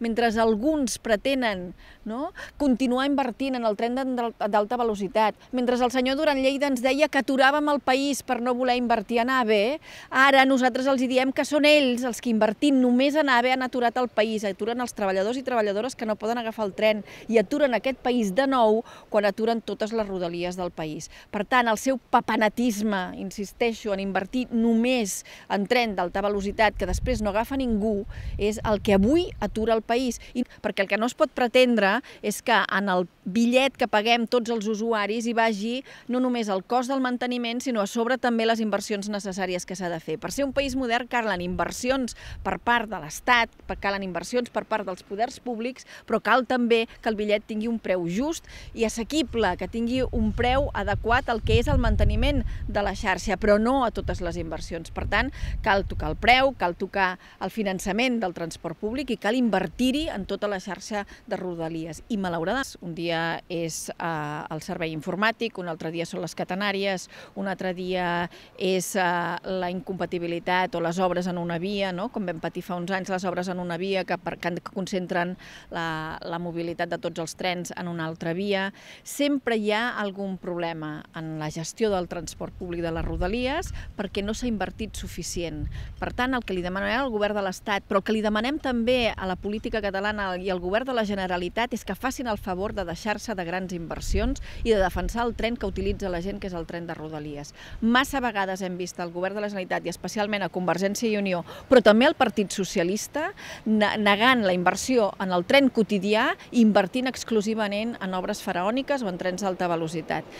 mentre alguns pretenen no, continuar invertint en el tren d'alta velocitat, mentre el senyor Duran Lleida ens deia que aturàvem el país per no voler invertir en AVE, ara nosaltres els diem que són ells els que invertint només en AVE han aturat el país, aturen els treballadors i treballadores que no poden agafar el tren i aturen aquest país de nou quan aturen totes les rodalies del país. Per tant, el seu papanatisme, insisteixo, en invertir només en tren d'alta velocitat que després no agafa ningú, és el que avui atura el país país. I perquè el que no es pot pretendre és que en el bitllet que paguem tots els usuaris hi vagi no només el cost del manteniment, sinó a sobre també les inversions necessàries que s'ha de fer. Per ser un país modern calen inversions per part de l'Estat, calen inversions per part dels poders públics, però cal també que el bitllet tingui un preu just i assequible, que tingui un preu adequat al que és el manteniment de la xarxa, però no a totes les inversions. Per tant, cal tocar el preu, cal tocar el finançament del transport públic i cal invertir tiri en tota la xarxa de rodalies. I malauradament, un dia és eh, el servei informàtic, un altre dia són les catenàries, un altre dia és eh, la incompatibilitat o les obres en una via, no? com vam patir fa uns anys les obres en una via que, per, que concentren la, la mobilitat de tots els trens en una altra via. Sempre hi ha algun problema en la gestió del transport públic de les rodalies perquè no s'ha invertit suficient. Per tant, el que li demanem al govern de l'Estat, però que li demanem també a la política política catalana i el govern de la Generalitat és que facin el favor de deixar-se de grans inversions i de defensar el tren que utilitza la gent, que és el tren de Rodalies. Massa vegades hem vist el govern de la Generalitat, i especialment a Convergència i Unió, però també al Partit Socialista, negant la inversió en el tren quotidià i invertint exclusivament en obres faraòniques o en trens d'alta velocitat.